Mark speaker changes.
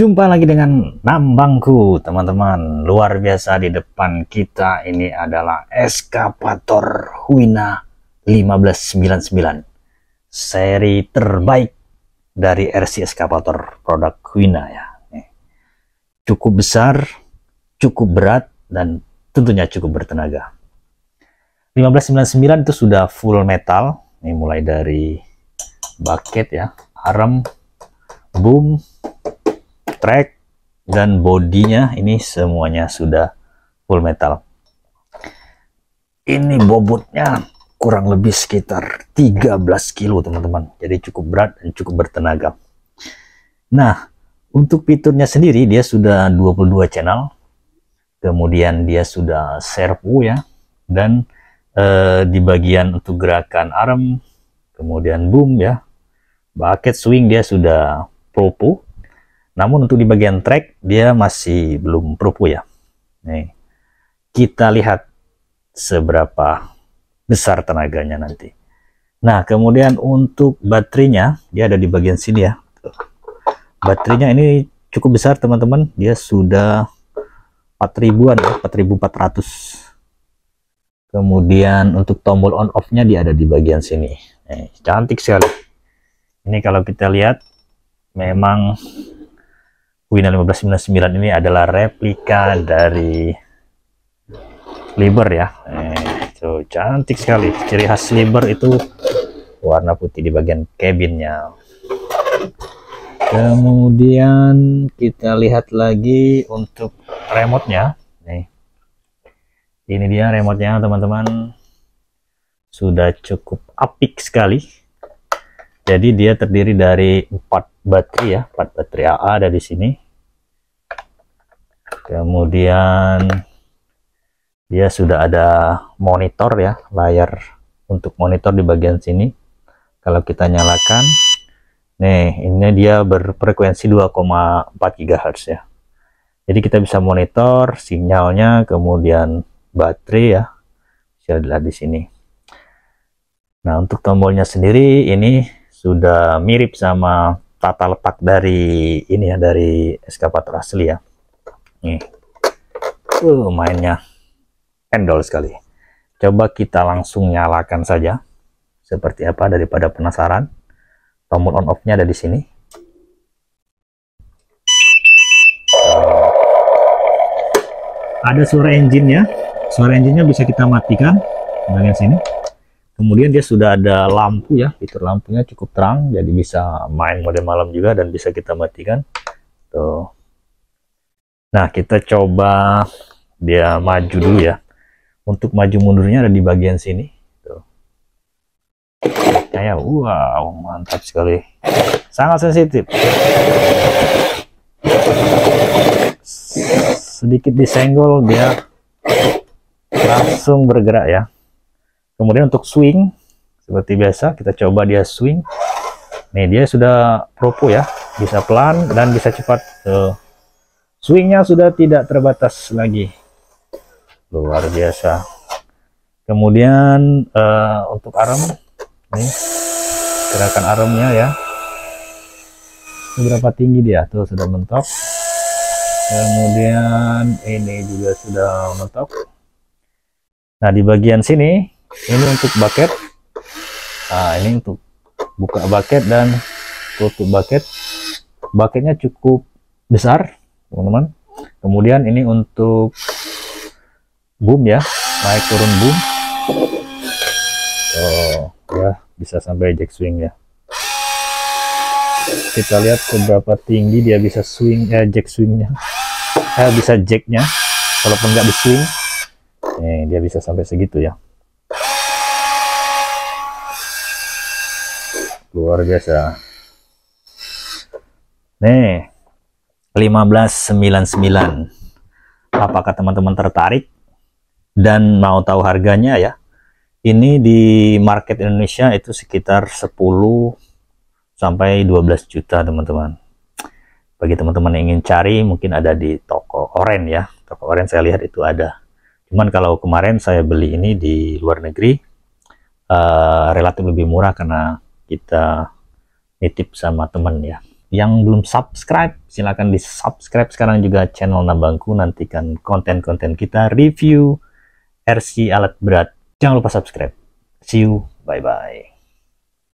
Speaker 1: Jumpa lagi dengan nambangku teman-teman Luar biasa di depan kita ini adalah Eskapator Huina 1599 Seri terbaik dari RC Eskapator produk Huina ya Cukup besar, cukup berat, dan tentunya cukup bertenaga 1599 itu sudah full metal ini mulai dari bucket ya arm boom track dan bodinya ini semuanya sudah full metal ini bobotnya kurang lebih sekitar 13 kilo teman-teman jadi cukup berat dan cukup bertenaga nah untuk fiturnya sendiri dia sudah 22 channel kemudian dia sudah servo ya dan eh, di bagian untuk gerakan arm kemudian boom ya bucket swing dia sudah propo namun untuk di bagian track dia masih belum propo ya. Nih. Kita lihat seberapa besar tenaganya nanti. Nah, kemudian untuk baterainya dia ada di bagian sini ya. Baterainya ini cukup besar teman-teman, dia sudah 4000-an ya, 4400. Kemudian untuk tombol on off-nya dia ada di bagian sini. Nih, cantik sekali. Ini kalau kita lihat memang Wina 1599 ini adalah replika dari Liber ya eh, cantik sekali ciri khas Liber itu warna putih di bagian cabinnya kemudian kita lihat lagi untuk remote nya nih ini dia remote nya teman-teman sudah cukup apik sekali jadi dia terdiri dari empat baterai ya, empat baterai AA ada di sini. Kemudian dia sudah ada monitor ya, layar untuk monitor di bagian sini. Kalau kita nyalakan, nih ini dia berfrekuensi 2,4 GHz ya. Jadi kita bisa monitor sinyalnya, kemudian baterai ya, bisa dilihat di sini. Nah untuk tombolnya sendiri ini sudah mirip sama tata letak dari ini ya dari eskavator asli ya nih uh, mainnya endol sekali coba kita langsung nyalakan saja seperti apa daripada penasaran tombol on off nya ada di sini ada suara engine ya suara engine nya bisa kita matikan bagian nah, sini kemudian dia sudah ada lampu ya fitur lampunya cukup terang jadi bisa main mode malam juga dan bisa kita matikan tuh nah kita coba dia maju dulu ya untuk maju mundurnya ada di bagian sini kayak wow mantap sekali sangat sensitif sedikit disenggol dia langsung bergerak ya kemudian untuk swing seperti biasa kita coba dia swing nih dia sudah propo ya bisa pelan dan bisa cepat tuh. Eh, swingnya sudah tidak terbatas lagi luar biasa kemudian uh, untuk arm nih gerakan armnya ya seberapa tinggi dia tuh sudah mentok kemudian ini juga sudah mentok nah di bagian sini ini untuk bucket nah ini untuk buka bucket dan tutup bucket bucketnya cukup besar teman-teman kemudian ini untuk boom ya naik turun boom oh ya bisa sampai jack swing ya kita lihat seberapa tinggi dia bisa swing eh jack swingnya eh bisa jacknya walaupun nggak di swing Eh dia bisa sampai segitu ya luar biasa nih 1599 apakah teman-teman tertarik dan mau tahu harganya ya ini di market Indonesia itu sekitar 10 sampai 12 juta teman-teman bagi teman-teman yang ingin cari mungkin ada di toko oren ya toko oren saya lihat itu ada cuman kalau kemarin saya beli ini di luar negeri uh, relatif lebih murah karena kita nitip sama temen ya yang belum subscribe silahkan di subscribe sekarang juga channel Nabangku nantikan konten-konten kita review RC alat berat jangan lupa subscribe see you bye bye